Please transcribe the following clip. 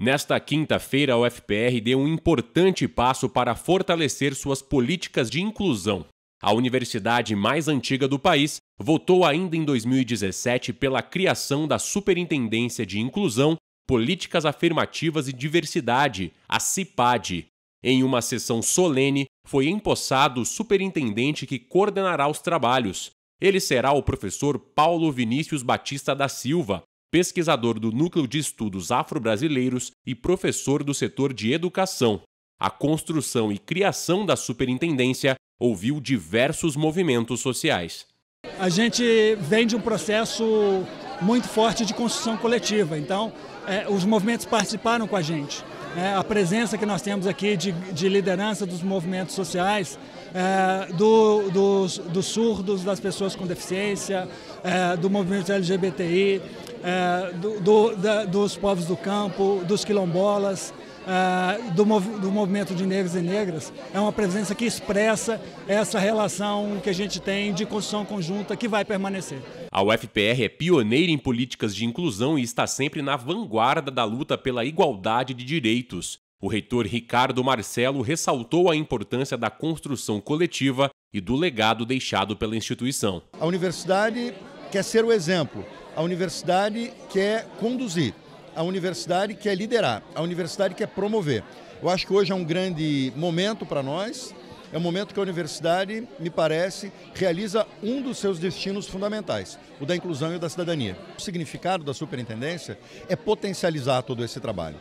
Nesta quinta-feira, a UFPR deu um importante passo para fortalecer suas políticas de inclusão. A universidade mais antiga do país votou ainda em 2017 pela criação da Superintendência de Inclusão, Políticas Afirmativas e Diversidade, a CIPAD. Em uma sessão solene, foi empossado o superintendente que coordenará os trabalhos. Ele será o professor Paulo Vinícius Batista da Silva, pesquisador do Núcleo de Estudos Afro-Brasileiros e professor do setor de educação. A construção e criação da superintendência ouviu diversos movimentos sociais. A gente vem de um processo muito forte de construção coletiva, então é, os movimentos participaram com a gente é, a presença que nós temos aqui de, de liderança dos movimentos sociais, é, do, dos, dos, surdos, das pessoas com deficiência, é, do movimento LGBTI, eh, do, do, da, dos povos do campo, dos quilombolas uh, do, mov do movimento de negros e negras é uma presença que expressa essa relação que a gente tem de construção conjunta que vai permanecer. A UFPR é pioneira em políticas de inclusão e está sempre na vanguarda da luta pela igualdade de direitos. O reitor Ricardo Marcelo ressaltou a importância da construção coletiva e do legado deixado pela instituição. A universidade quer ser o exemplo, a universidade quer conduzir a universidade que é liderar, a universidade que é promover. Eu acho que hoje é um grande momento para nós, é um momento que a universidade, me parece, realiza um dos seus destinos fundamentais, o da inclusão e o da cidadania. O significado da superintendência é potencializar todo esse trabalho.